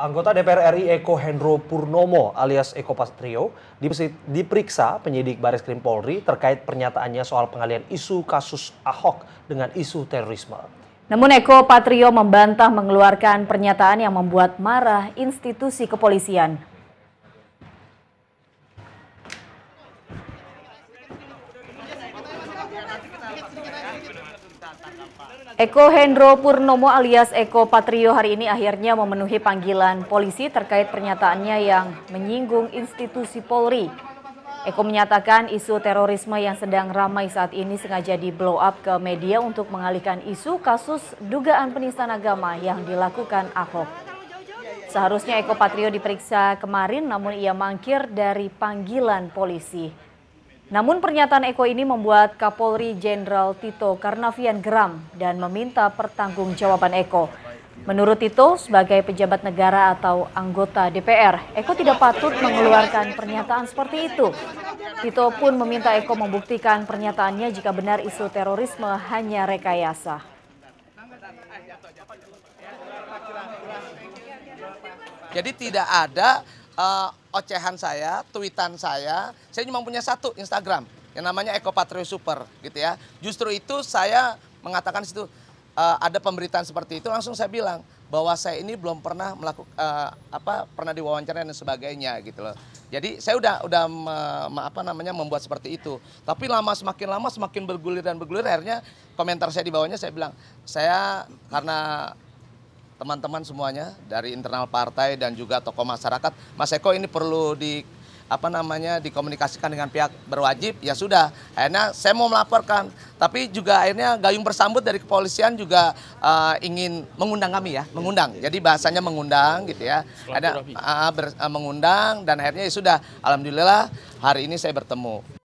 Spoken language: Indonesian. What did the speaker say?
Anggota DPR RI Eko Hendro Purnomo alias Eko Pastrio diperiksa penyidik Baris Krim Polri terkait pernyataannya soal pengalian isu kasus Ahok dengan isu terorisme. Namun Eko Patrio membantah mengeluarkan pernyataan yang membuat marah institusi kepolisian. Eko Hendro Purnomo alias Eko Patrio hari ini akhirnya memenuhi panggilan polisi terkait pernyataannya yang menyinggung institusi Polri. Eko menyatakan isu terorisme yang sedang ramai saat ini sengaja di blow up ke media untuk mengalihkan isu kasus dugaan penistaan agama yang dilakukan Ahok. Seharusnya Eko Patrio diperiksa kemarin namun ia mangkir dari panggilan polisi. Namun pernyataan Eko ini membuat Kapolri Jenderal Tito Karnavian geram dan meminta pertanggungjawaban Eko. Menurut Tito, sebagai pejabat negara atau anggota DPR, Eko tidak patut mengeluarkan pernyataan seperti itu. Tito pun meminta Eko membuktikan pernyataannya jika benar isu terorisme hanya rekayasa. Jadi tidak ada uh, ocehan saya, tweetan saya, saya cuma punya satu Instagram yang namanya Eko Patrio Super gitu ya. Justru itu saya mengatakan situ eh, ada pemberitaan seperti itu langsung saya bilang bahwa saya ini belum pernah melakukan eh, apa pernah diwawancara dan sebagainya gitu loh. Jadi saya udah udah me, me, apa namanya membuat seperti itu. Tapi lama semakin lama semakin bergulir dan bergulir akhirnya komentar saya di bawahnya saya bilang saya karena teman-teman semuanya dari internal partai dan juga tokoh masyarakat. Mas Eko ini perlu di apa namanya dikomunikasikan dengan pihak berwajib ya sudah akhirnya saya mau melaporkan tapi juga akhirnya gayung bersambut dari kepolisian juga uh, ingin mengundang kami ya mengundang jadi bahasanya mengundang gitu ya ada uh, uh, mengundang dan akhirnya ya sudah alhamdulillah hari ini saya bertemu